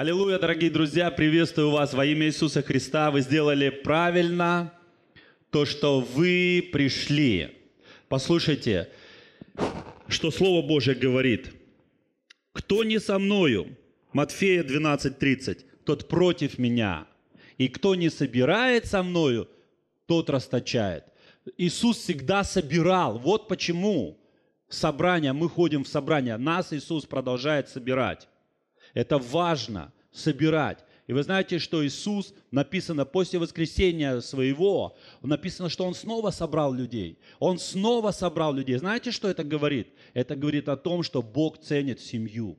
Аллилуйя, дорогие друзья, приветствую вас во имя Иисуса Христа. Вы сделали правильно то, что вы пришли. Послушайте, что Слово Божье говорит. «Кто не со мною?» Матфея 12:30. «Тот против меня. И кто не собирает со мною, тот расточает». Иисус всегда собирал. Вот почему собрание, мы ходим в собрание, нас Иисус продолжает собирать. Это важно собирать. И вы знаете, что Иисус, написано после воскресения своего, написано, что Он снова собрал людей. Он снова собрал людей. Знаете, что это говорит? Это говорит о том, что Бог ценит семью.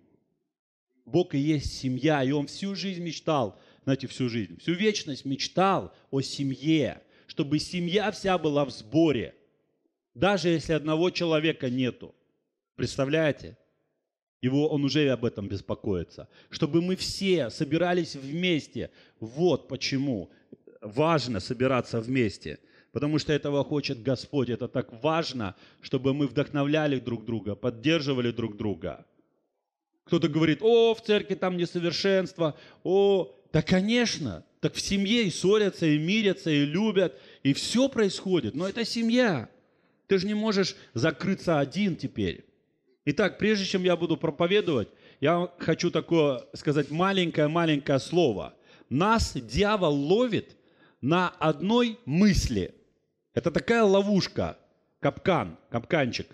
Бог и есть семья, и Он всю жизнь мечтал, знаете, всю жизнь, всю вечность мечтал о семье, чтобы семья вся была в сборе, даже если одного человека нету. Представляете? Его, он уже об этом беспокоится. Чтобы мы все собирались вместе. Вот почему важно собираться вместе. Потому что этого хочет Господь. Это так важно, чтобы мы вдохновляли друг друга, поддерживали друг друга. Кто-то говорит, о, в церкви там несовершенство, о, да конечно, так в семье и ссорятся, и мирятся, и любят, и все происходит, но это семья. Ты же не можешь закрыться один теперь. Итак, прежде чем я буду проповедовать, я хочу такое сказать маленькое-маленькое слово. Нас дьявол ловит на одной мысли. Это такая ловушка, капкан, капканчик,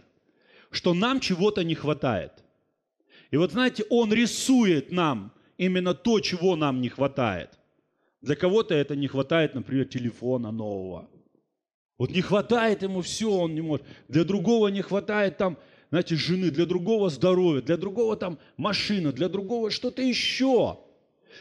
что нам чего-то не хватает. И вот знаете, он рисует нам именно то, чего нам не хватает. Для кого-то это не хватает, например, телефона нового. Вот не хватает ему все, он не может. Для другого не хватает там знаете, жены, для другого здоровья, для другого там машина, для другого что-то еще.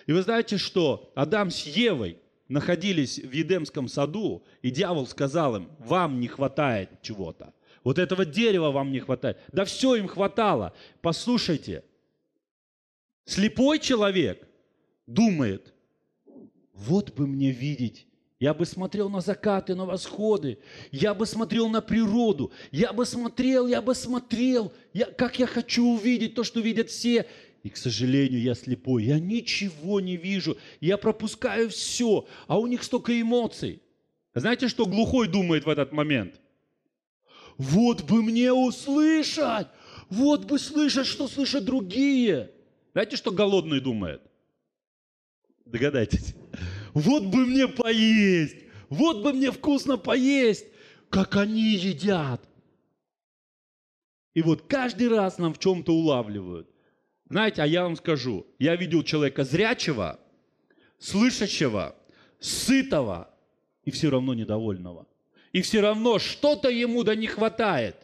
И вы знаете, что Адам с Евой находились в Едемском саду, и дьявол сказал им, вам не хватает чего-то. Вот этого дерева вам не хватает. Да все им хватало. Послушайте, слепой человек думает, вот бы мне видеть я бы смотрел на закаты, на восходы. Я бы смотрел на природу. Я бы смотрел, я бы смотрел. Я, как я хочу увидеть то, что видят все. И, к сожалению, я слепой. Я ничего не вижу. Я пропускаю все. А у них столько эмоций. Знаете, что глухой думает в этот момент? Вот бы мне услышать! Вот бы слышать, что слышат другие! Знаете, что голодный думает? Догадайтесь вот бы мне поесть, вот бы мне вкусно поесть, как они едят. И вот каждый раз нам в чем-то улавливают. Знаете, а я вам скажу, я видел человека зрячего, слышащего, сытого и все равно недовольного. И все равно что-то ему да не хватает.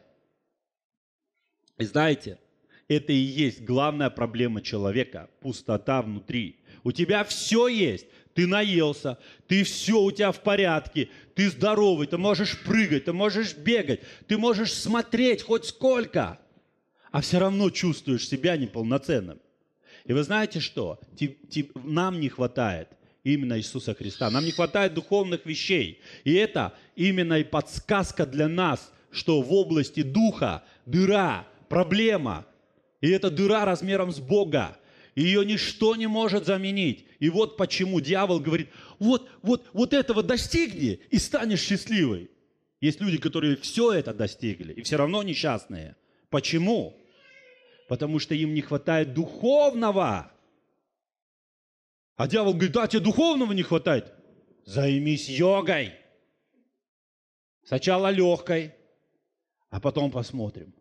И знаете, это и есть главная проблема человека – пустота внутри у тебя все есть. Ты наелся, ты все у тебя в порядке, ты здоровый, ты можешь прыгать, ты можешь бегать, ты можешь смотреть хоть сколько, а все равно чувствуешь себя неполноценным. И вы знаете что? Нам не хватает именно Иисуса Христа. Нам не хватает духовных вещей. И это именно и подсказка для нас, что в области духа дыра, проблема. И эта дыра размером с Бога. Ее ничто не может заменить. И вот почему дьявол говорит, вот, вот, вот этого достигни и станешь счастливой. Есть люди, которые все это достигли и все равно несчастные. Почему? Потому что им не хватает духовного. А дьявол говорит, да, тебе духовного не хватает. Займись йогой. Сначала легкой, а потом посмотрим.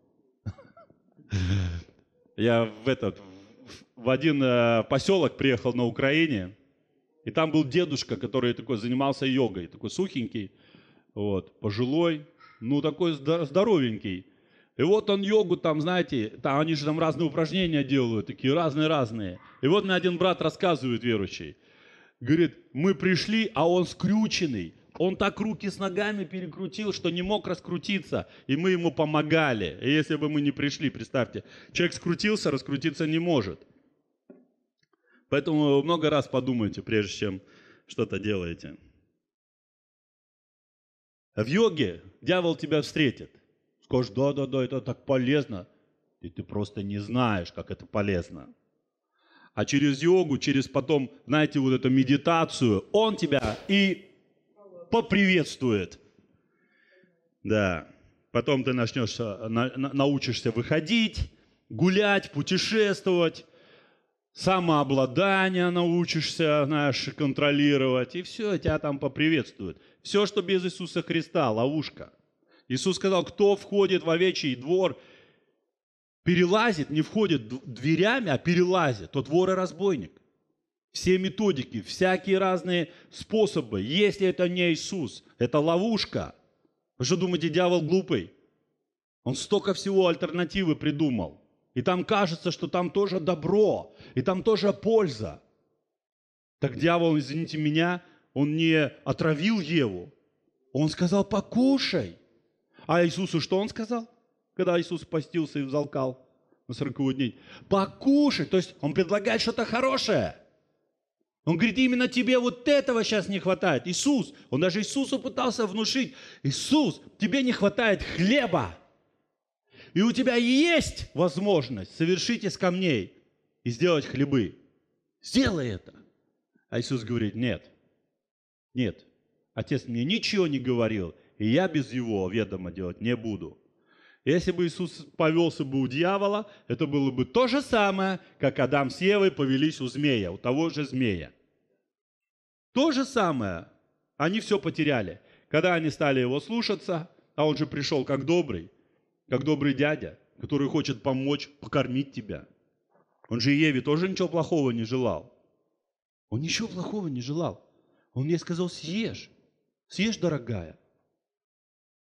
Я в этот в один э, поселок приехал на Украине, и там был дедушка, который такой занимался йогой, такой сухенький, вот, пожилой, ну такой здоровенький. И вот он йогу там, знаете, там они же там разные упражнения делают, такие разные-разные. И вот мне один брат рассказывает верующий, говорит, мы пришли, а он скрюченный, он так руки с ногами перекрутил, что не мог раскрутиться. И мы ему помогали. И если бы мы не пришли, представьте, человек скрутился, раскрутиться не может. Поэтому много раз подумайте, прежде чем что-то делаете. В йоге дьявол тебя встретит. Скажешь, да-да-да, это так полезно. И ты просто не знаешь, как это полезно. А через йогу, через потом, знаете, вот эту медитацию, он тебя и поприветствует. Да. Потом ты начнешь, э, на, научишься выходить, гулять, путешествовать, самообладание научишься, знаешь, контролировать, и все, тебя там поприветствуют. Все, что без Иисуса Христа, ловушка. Иисус сказал, кто входит в овечий двор, перелазит, не входит дверями, а перелазит, тот вор и разбойник все методики, всякие разные способы. Если это не Иисус, это ловушка. Вы что думаете, дьявол глупый? Он столько всего альтернативы придумал. И там кажется, что там тоже добро, и там тоже польза. Так дьявол, извините меня, он не отравил Еву. Он сказал, покушай. А Иисусу что он сказал, когда Иисус постился и взалкал на 40 дней? Покушай. То есть он предлагает что-то хорошее. Он говорит, именно тебе вот этого сейчас не хватает. Иисус, он даже Иисусу пытался внушить, Иисус, тебе не хватает хлеба. И у тебя есть возможность совершить из камней и сделать хлебы. Сделай это. А Иисус говорит, нет, нет, Отец мне ничего не говорил, и я без его ведома делать не буду. Если бы Иисус повелся бы у дьявола, это было бы то же самое, как Адам с Евой повелись у змея, у того же змея. То же самое. Они все потеряли. Когда они стали его слушаться, а он же пришел как добрый, как добрый дядя, который хочет помочь, покормить тебя. Он же Еве тоже ничего плохого не желал. Он ничего плохого не желал. Он мне сказал, съешь, съешь, дорогая.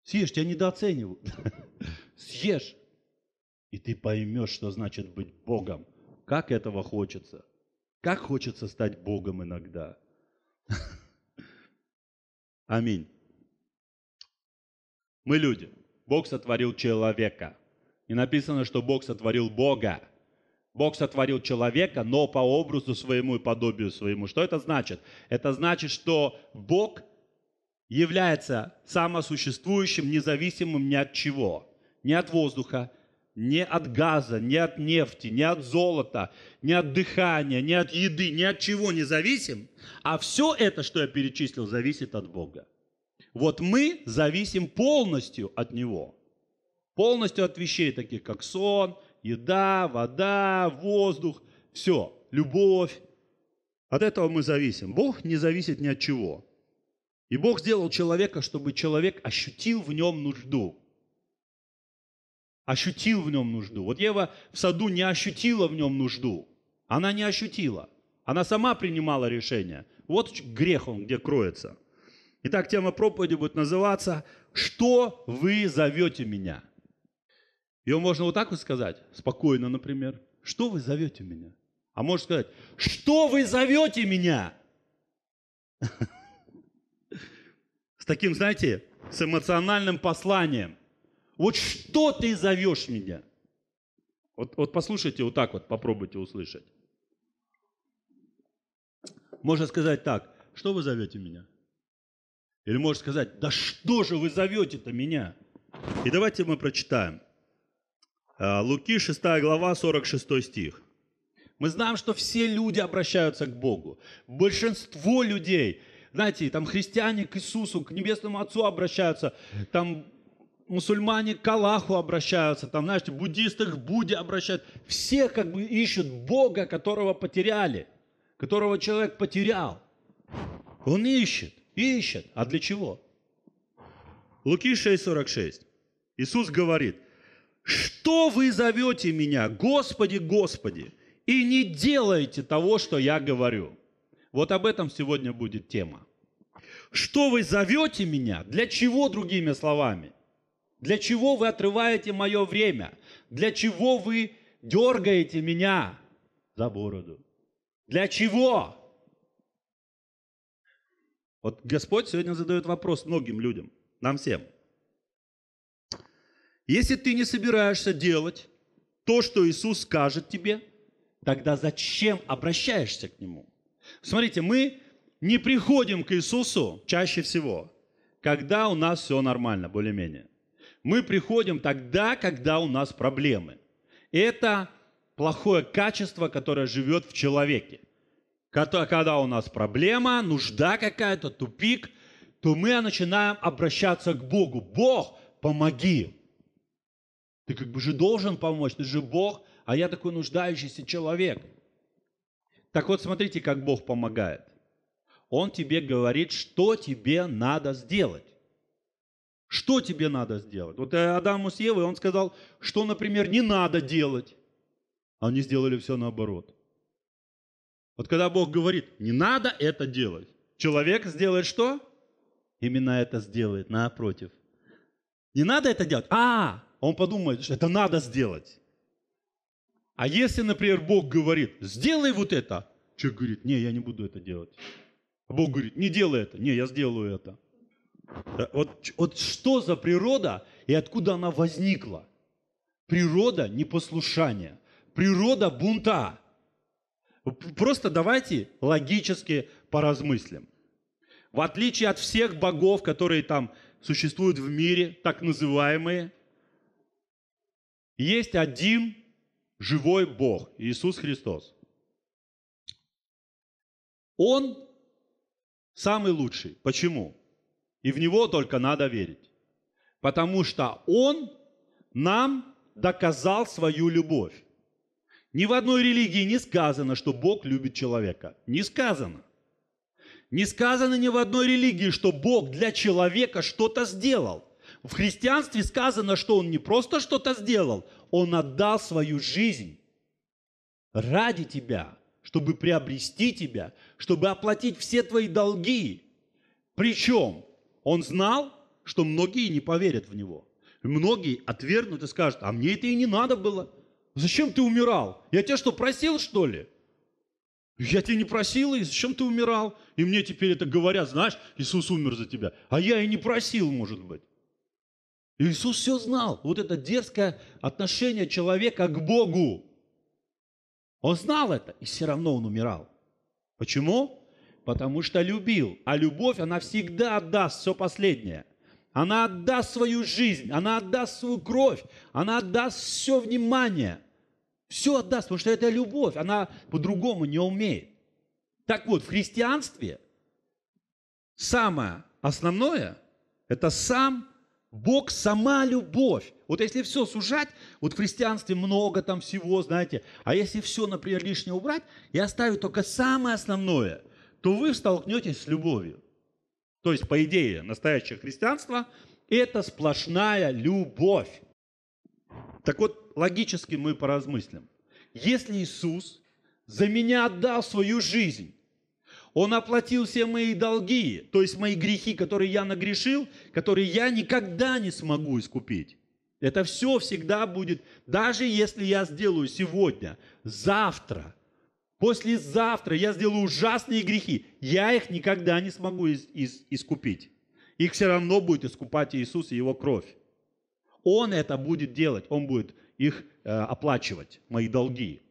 Съешь, тебя недооценивают. съешь, и ты поймешь, что значит быть Богом. Как этого хочется. Как хочется стать Богом иногда. Аминь. Мы люди. Бог сотворил человека. И написано, что Бог сотворил Бога. Бог сотворил человека, но по образу своему и подобию своему. Что это значит? Это значит, что Бог является самосуществующим, независимым ни от чего не от воздуха, не от газа, не от нефти, не от золота, не от дыхания, не от еды, ни от чего не зависим, а все это, что я перечислил, зависит от Бога. Вот мы зависим полностью от Него, полностью от вещей, таких как сон, еда, вода, воздух, все, любовь. От этого мы зависим. Бог не зависит ни от чего. И Бог сделал человека, чтобы человек ощутил в нем нужду ощутил в нем нужду. Вот Ева в саду не ощутила в нем нужду. Она не ощутила. Она сама принимала решение. Вот грех он где кроется. Итак, тема проповеди будет называться «Что вы зовете меня?» Ее можно вот так вот сказать, спокойно, например. «Что вы зовете меня?» А можно сказать «Что вы зовете меня?» С таким, знаете, с эмоциональным посланием. Вот что ты зовешь меня? Вот, вот послушайте вот так вот, попробуйте услышать. Можно сказать так, что вы зовете меня? Или можно сказать, да что же вы зовете-то меня? И давайте мы прочитаем. А, Луки 6 глава 46 стих. Мы знаем, что все люди обращаются к Богу. Большинство людей, знаете, там христиане к Иисусу, к Небесному Отцу обращаются, там мусульмане к Аллаху обращаются, там, знаете, буддисты к Будде обращают. Все как бы ищут Бога, которого потеряли, которого человек потерял. Он ищет, ищет. А для чего? Луки 6,46. Иисус говорит, что вы зовете меня, Господи, Господи, и не делаете того, что я говорю. Вот об этом сегодня будет тема. Что вы зовете меня, для чего другими словами? Для чего вы отрываете мое время? Для чего вы дергаете меня за бороду? Для чего? Вот Господь сегодня задает вопрос многим людям, нам всем. Если ты не собираешься делать то, что Иисус скажет тебе, тогда зачем обращаешься к Нему? Смотрите, мы не приходим к Иисусу чаще всего, когда у нас все нормально, более-менее мы приходим тогда, когда у нас проблемы. Это плохое качество, которое живет в человеке. Когда у нас проблема, нужда какая-то, тупик, то мы начинаем обращаться к Богу. Бог, помоги. Ты как бы же должен помочь, ты же Бог, а я такой нуждающийся человек. Так вот, смотрите, как Бог помогает. Он тебе говорит, что тебе надо сделать. Что тебе надо сделать? Вот э, Адаму с Евой он сказал, что, например, не надо делать. Они сделали все наоборот. Вот когда Бог говорит, не надо это делать, человек сделает что? Именно это сделает, напротив. Не надо это делать. А, он подумает, что это надо сделать. А если, например, Бог говорит, сделай вот это, человек говорит, не, я не буду это делать. А Бог говорит, не делай это, не, я сделаю это. Вот, вот что за природа и откуда она возникла? Природа непослушания, природа бунта. Просто давайте логически поразмыслим. В отличие от всех богов, которые там существуют в мире, так называемые, есть один живой Бог, Иисус Христос. Он самый лучший. Почему? И в него только надо верить. Потому что он нам доказал свою любовь. Ни в одной религии не сказано, что Бог любит человека. Не сказано. Не сказано ни в одной религии, что Бог для человека что-то сделал. В христианстве сказано, что Он не просто что-то сделал, Он отдал свою жизнь ради тебя, чтобы приобрести тебя, чтобы оплатить все твои долги. Причем он знал, что многие не поверят в него. Многие отвергнут и скажут, а мне это и не надо было. Зачем ты умирал? Я тебя что, просил, что ли? Я тебя не просил, и зачем ты умирал? И мне теперь это говорят, знаешь, Иисус умер за тебя. А я и не просил, может быть. Иисус все знал. Вот это дерзкое отношение человека к Богу. Он знал это, и все равно он умирал. Почему? потому что любил. А любовь, она всегда отдаст все последнее. Она отдаст свою жизнь, она отдаст свою кровь, она отдаст все внимание. Все отдаст, потому что это любовь, она по-другому не умеет. Так вот, в христианстве самое основное – это сам Бог, сама любовь. Вот если все сужать, вот в христианстве много там всего, знаете, а если все, например, лишнее убрать и оставить только самое основное – то вы столкнетесь с любовью. То есть, по идее, настоящее христианство – это сплошная любовь. Так вот, логически мы поразмыслим. Если Иисус за меня отдал свою жизнь, Он оплатил все мои долги, то есть мои грехи, которые я нагрешил, которые я никогда не смогу искупить. Это все всегда будет, даже если я сделаю сегодня, завтра – послезавтра я сделаю ужасные грехи. Я их никогда не смогу из, из, искупить. Их все равно будет искупать Иисус и Его кровь. Он это будет делать, Он будет их э, оплачивать, мои долги.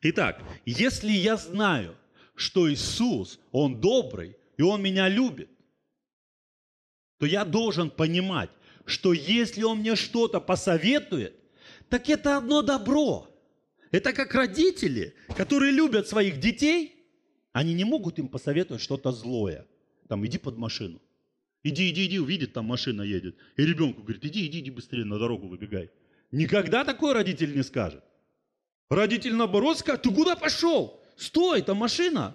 Итак, если я знаю, что Иисус, Он добрый, и Он меня любит, то я должен понимать, что если Он мне что-то посоветует, так это одно добро – это как родители, которые любят своих детей, они не могут им посоветовать что-то злое. Там, иди под машину. Иди, иди, иди, увидит, там машина едет. И ребенку говорит, иди, иди, иди быстрее, на дорогу выбегай. Никогда такой родитель не скажет. Родитель наоборот скажет, ты куда пошел? Стой, там машина.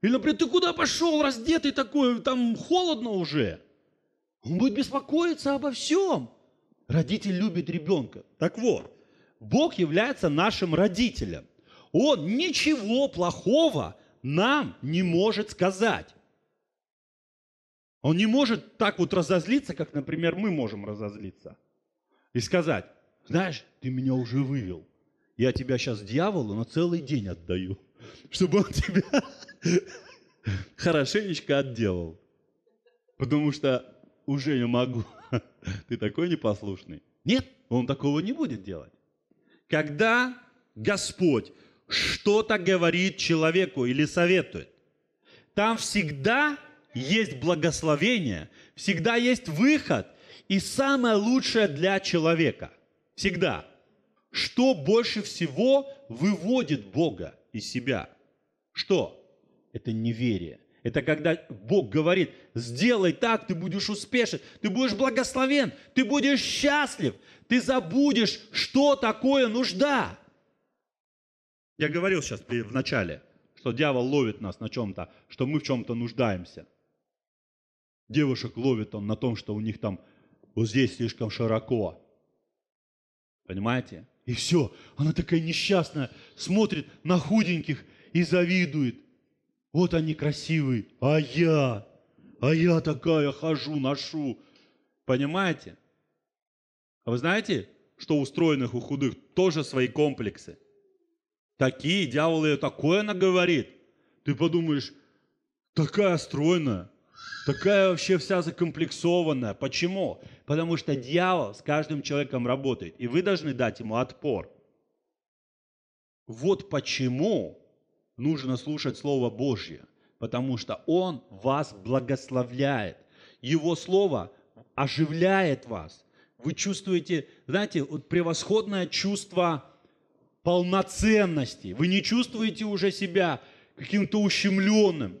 Или, например, ты куда пошел, раздетый такой, там холодно уже. Он будет беспокоиться обо всем. Родитель любит ребенка. Так вот, Бог является нашим родителем. Он ничего плохого нам не может сказать. Он не может так вот разозлиться, как, например, мы можем разозлиться. И сказать, знаешь, ты меня уже вывел. Я тебя сейчас дьяволу на целый день отдаю, чтобы он тебя хорошенечко отделал. Потому что уже не могу. Ты такой непослушный. Нет, он такого не будет делать когда Господь что-то говорит человеку или советует, там всегда есть благословение, всегда есть выход и самое лучшее для человека. Всегда. Что больше всего выводит Бога из себя? Что? Это неверие. Это когда Бог говорит, сделай так, ты будешь успешен, ты будешь благословен, ты будешь счастлив, ты забудешь, что такое нужда. Я говорил сейчас в начале, что дьявол ловит нас на чем-то, что мы в чем-то нуждаемся. Девушек ловит он на том, что у них там вот здесь слишком широко. Понимаете? И все. Она такая несчастная, смотрит на худеньких и завидует. Вот они красивые, а я, а я такая хожу, ношу. Понимаете? А вы знаете, что у стройных, у худых тоже свои комплексы? Такие, дьяволы, ее такое наговорит. Ты подумаешь, такая стройная, такая вообще вся закомплексованная. Почему? Потому что дьявол с каждым человеком работает, и вы должны дать ему отпор. Вот почему нужно слушать Слово Божье, потому что Он вас благословляет. Его Слово оживляет вас. Вы чувствуете, знаете, вот превосходное чувство полноценности. Вы не чувствуете уже себя каким-то ущемленным.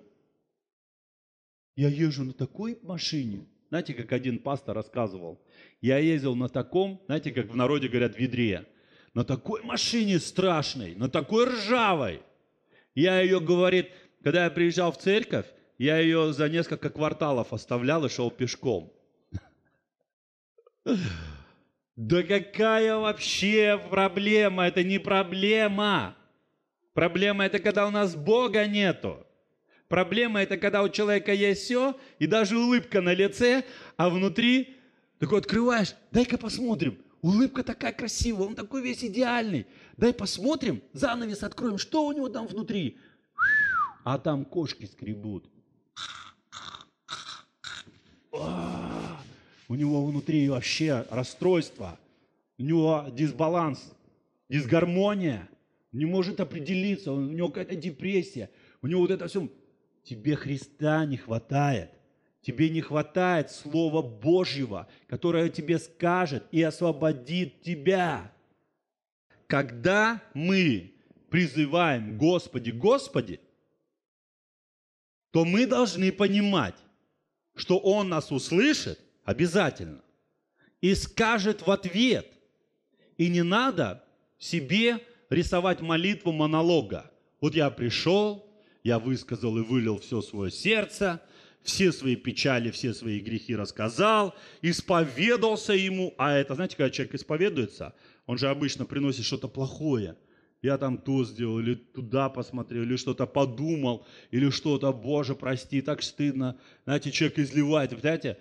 Я езжу на такой машине. Знаете, как один пастор рассказывал, я ездил на таком, знаете, как в народе говорят, ведре, на такой машине страшной, на такой ржавой – я ее, говорит, когда я приезжал в церковь, я ее за несколько кварталов оставлял и шел пешком. Да какая вообще проблема? Это не проблема. Проблема это когда у нас Бога нету. Проблема это когда у человека есть все, и даже улыбка на лице, а внутри такой открываешь, дай-ка посмотрим. Улыбка такая красивая, он такой весь идеальный. Дай посмотрим, занавес откроем, что у него там внутри. А там кошки скребут. А, у него внутри вообще расстройство. У него дисбаланс, дисгармония. Не может определиться, у него какая-то депрессия. У него вот это все. Тебе Христа не хватает. Тебе не хватает Слова Божьего, которое тебе скажет и освободит тебя. Когда мы призываем Господи, Господи, то мы должны понимать, что Он нас услышит обязательно и скажет в ответ. И не надо себе рисовать молитву монолога. Вот я пришел, я высказал и вылил все свое сердце – все свои печали, все свои грехи рассказал, исповедался ему. А это, знаете, когда человек исповедуется, он же обычно приносит что-то плохое. Я там то сделал, или туда посмотрел, или что-то подумал, или что-то, боже, прости, так стыдно. Знаете, человек изливает, понимаете?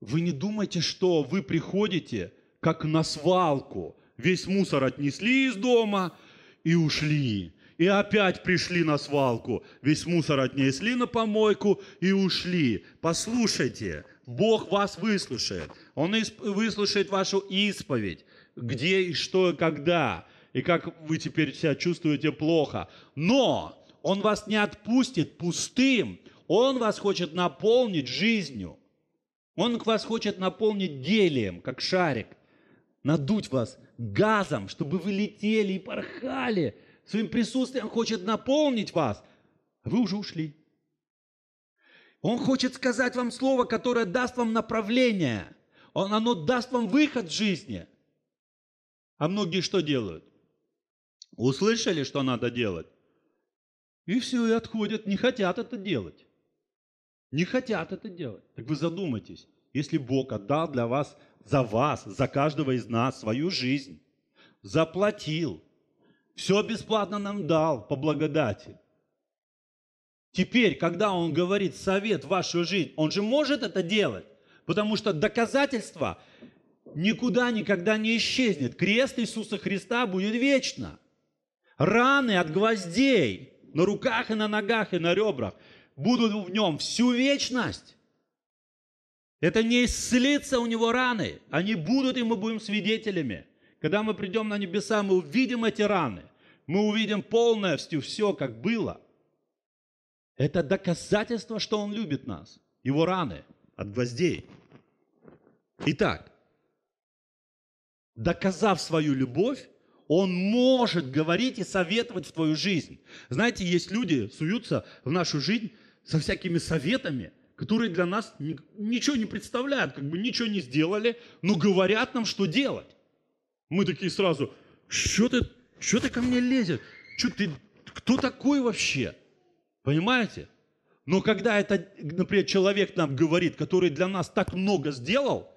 Вы не думайте, что вы приходите как на свалку. Весь мусор отнесли из дома и ушли и опять пришли на свалку. Весь мусор отнесли на помойку и ушли. Послушайте, Бог вас выслушает. Он выслушает вашу исповедь. Где и что и когда. И как вы теперь себя чувствуете плохо. Но Он вас не отпустит пустым. Он вас хочет наполнить жизнью. Он вас хочет наполнить гелием, как шарик. Надуть вас газом, чтобы вы летели и порхали – своим присутствием хочет наполнить вас. Вы уже ушли. Он хочет сказать вам слово, которое даст вам направление. Он, оно даст вам выход в жизни. А многие что делают? Услышали, что надо делать. И все, и отходят. Не хотят это делать. Не хотят это делать. Так вы задумайтесь, если Бог отдал для вас, за вас, за каждого из нас свою жизнь, заплатил – все бесплатно нам дал по благодати. Теперь, когда он говорит совет в вашу жизнь, он же может это делать, потому что доказательство никуда никогда не исчезнет. Крест Иисуса Христа будет вечно. Раны от гвоздей на руках и на ногах и на ребрах будут в нем всю вечность. Это не исцелится у него раны. Они будут, и мы будем свидетелями. Когда мы придем на небеса, мы увидим эти раны. Мы увидим полностью все, как было. Это доказательство, что Он любит нас. Его раны от гвоздей. Итак, доказав свою любовь, он может говорить и советовать в твою жизнь. Знаете, есть люди, суются в нашу жизнь со всякими советами, которые для нас ничего не представляют, как бы ничего не сделали, но говорят нам, что делать. Мы такие сразу, что ты, что ты ко мне лезешь? Что ты, кто такой вообще? Понимаете? Но когда это, например, человек нам говорит, который для нас так много сделал,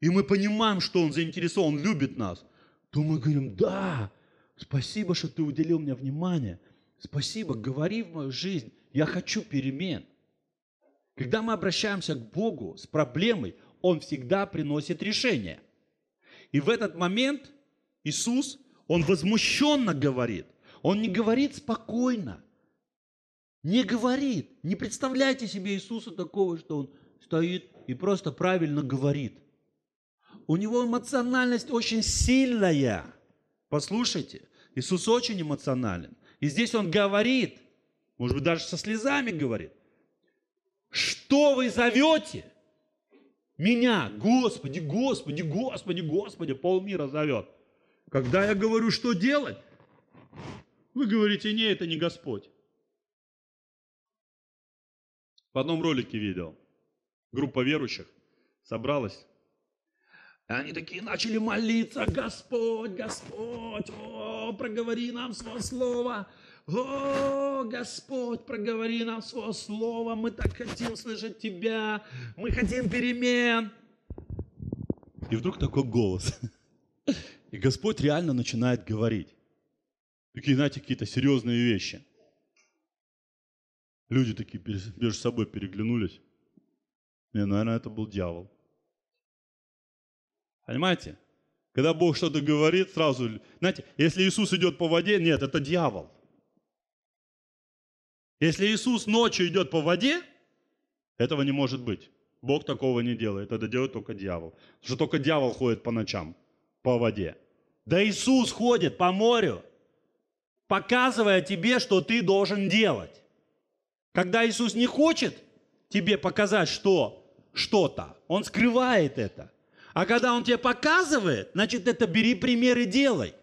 и мы понимаем, что он заинтересован, он любит нас, то мы говорим, да, спасибо, что ты уделил мне внимание, спасибо, говори в мою жизнь, я хочу перемен. Когда мы обращаемся к Богу с проблемой, Он всегда приносит решение – и в этот момент Иисус, он возмущенно говорит. Он не говорит спокойно. Не говорит. Не представляйте себе Иисуса такого, что он стоит и просто правильно говорит. У него эмоциональность очень сильная. Послушайте, Иисус очень эмоционален. И здесь он говорит, может быть, даже со слезами говорит, что вы зовете, меня, Господи, Господи, Господи, Господи, полмира зовет. Когда я говорю, что делать, вы говорите, не, это не Господь. В одном ролике видел, группа верующих собралась, и они такие начали молиться, Господь, Господь, о, проговори нам свое слово. О, Господь, проговори нам свое слово, мы так хотим слышать Тебя, мы хотим перемен. И вдруг такой голос. И Господь реально начинает говорить. Такие, знаете, какие-то серьезные вещи. Люди такие между собой переглянулись. Не, наверное, это был дьявол. Понимаете? Когда Бог что-то говорит, сразу, знаете, если Иисус идет по воде, нет, это дьявол. Если Иисус ночью идет по воде, этого не может быть. Бог такого не делает, это делает только дьявол. Потому что только дьявол ходит по ночам, по воде. Да Иисус ходит по морю, показывая тебе, что ты должен делать. Когда Иисус не хочет тебе показать что, что-то, Он скрывает это. А когда Он тебе показывает, значит, это бери пример и делай.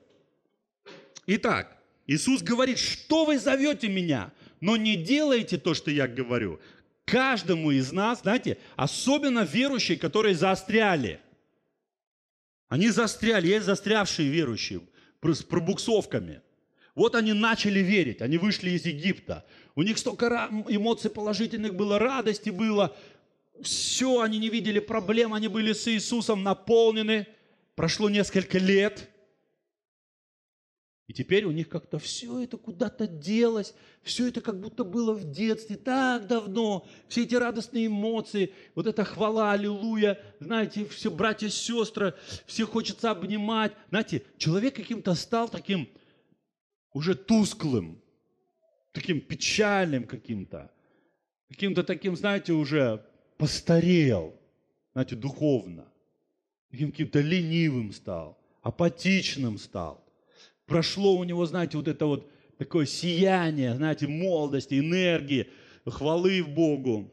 Итак, Иисус говорит, что вы зовете меня? но не делайте то, что я говорю. Каждому из нас, знаете, особенно верующие, которые застряли, Они застряли, есть застрявшие верующие с пробуксовками. Вот они начали верить, они вышли из Египта. У них столько эмоций положительных было, радости было. Все, они не видели проблем, они были с Иисусом наполнены. Прошло несколько лет – и теперь у них как-то все это куда-то делось, все это как будто было в детстве так давно, все эти радостные эмоции, вот эта хвала, аллилуйя, знаете, все братья, сестры, все хочется обнимать. Знаете, человек каким-то стал таким уже тусклым, таким печальным каким-то, каким-то таким, знаете, уже постарел, знаете, духовно, таким каким-то ленивым стал, апатичным стал – прошло у него, знаете, вот это вот такое сияние, знаете, молодости, энергии, хвалы в Богу.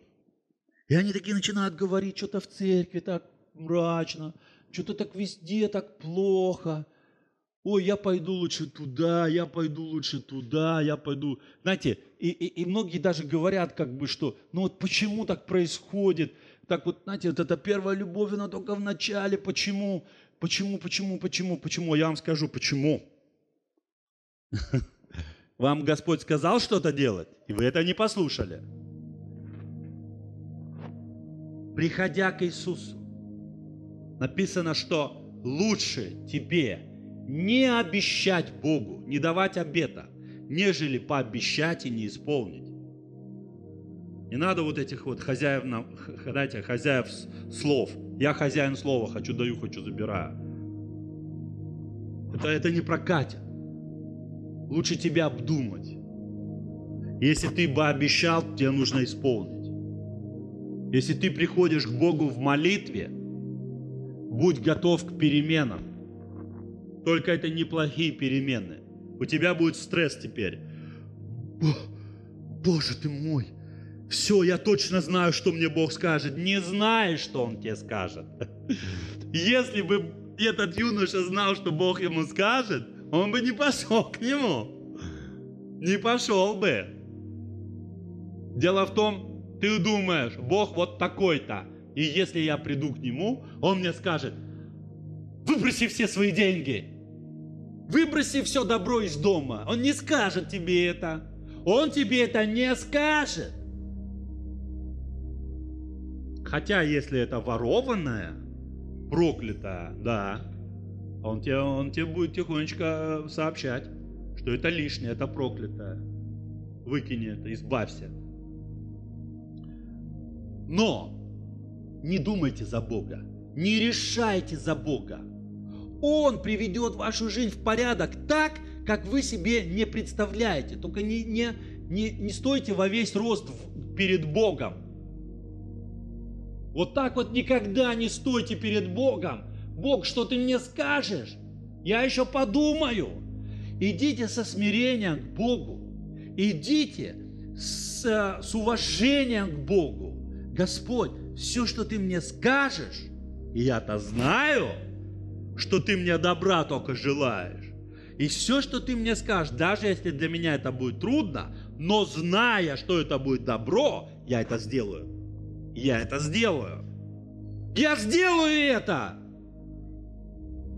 И они такие начинают говорить, что-то в церкви так мрачно, что-то так везде так плохо. Ой, я пойду лучше туда, я пойду лучше туда, я пойду. Знаете, и, и, и многие даже говорят, как бы, что, ну вот почему так происходит? Так вот, знаете, вот эта первая любовь, она только в начале. Почему? Почему, почему, почему, почему? Я вам скажу, почему. Почему? Вам Господь сказал что-то делать, и вы это не послушали. Приходя к Иисусу, написано, что лучше тебе не обещать Богу, не давать обета, нежели пообещать и не исполнить. Не надо вот этих вот хозяев, знаете, хозяев слов. Я хозяин слова, хочу даю, хочу забираю. Это, это не прокатит лучше тебя обдумать. Если ты бы обещал, тебе нужно исполнить. Если ты приходишь к Богу в молитве, будь готов к переменам. Только это неплохие перемены. У тебя будет стресс теперь. Боже ты мой, все, я точно знаю, что мне Бог скажет. Не знаешь, что Он тебе скажет. Если бы этот юноша знал, что Бог ему скажет, он бы не пошел к нему. Не пошел бы. Дело в том, ты думаешь, Бог вот такой-то. И если я приду к нему, он мне скажет, выброси все свои деньги. Выброси все добро из дома. Он не скажет тебе это. Он тебе это не скажет. Хотя, если это ворованное, проклятое, да, он тебе, он тебе будет тихонечко сообщать, что это лишнее, это проклятое. Выкини это, избавься. Но не думайте за Бога, не решайте за Бога. Он приведет вашу жизнь в порядок так, как вы себе не представляете. Только не, не, не, не стойте во весь рост перед Богом. Вот так вот никогда не стойте перед Богом. Бог, что ты мне скажешь? Я еще подумаю. Идите со смирением к Богу. Идите с, э, с уважением к Богу. Господь, все, что ты мне скажешь, я-то знаю, что ты мне добра только желаешь. И все, что ты мне скажешь, даже если для меня это будет трудно, но зная, что это будет добро, я это сделаю. Я это сделаю. Я сделаю это!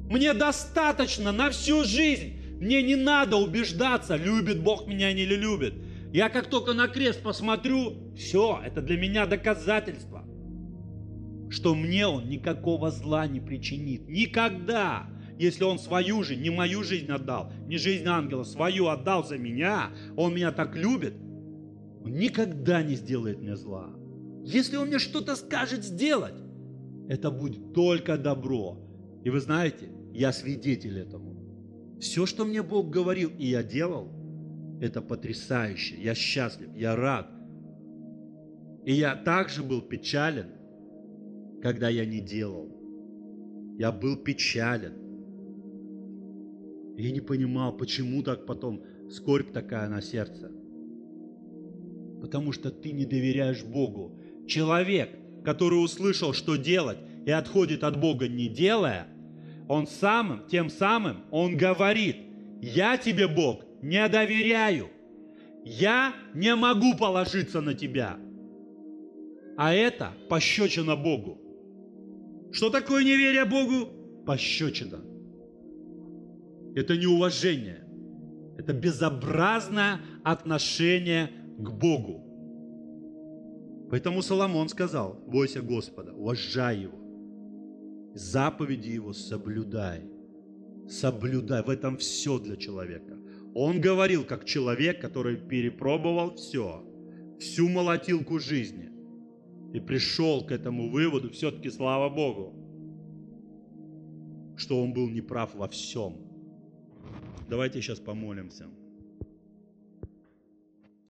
Мне достаточно на всю жизнь. Мне не надо убеждаться, любит Бог меня или любит. Я как только на крест посмотрю, все, это для меня доказательство, что мне он никакого зла не причинит. Никогда, если он свою жизнь, не мою жизнь отдал, не жизнь ангела, свою отдал за меня, он меня так любит, он никогда не сделает мне зла. Если он мне что-то скажет сделать, это будет только добро. И вы знаете, я свидетель этому. Все, что мне Бог говорил, и я делал, это потрясающе. Я счастлив, я рад. И я также был печален, когда я не делал. Я был печален. Я не понимал, почему так потом скорбь такая на сердце. Потому что ты не доверяешь Богу. Человек, который услышал, что делать, и отходит от Бога, не делая – он самым, тем самым, он говорит, я тебе, Бог, не доверяю. Я не могу положиться на тебя. А это пощечина Богу. Что такое неверие Богу? Пощечина. Это неуважение. Это безобразное отношение к Богу. Поэтому Соломон сказал, бойся Господа, уважай Его заповеди Его соблюдай. Соблюдай. В этом все для человека. Он говорил, как человек, который перепробовал все, всю молотилку жизни. И пришел к этому выводу, все-таки слава Богу, что он был неправ во всем. Давайте сейчас помолимся.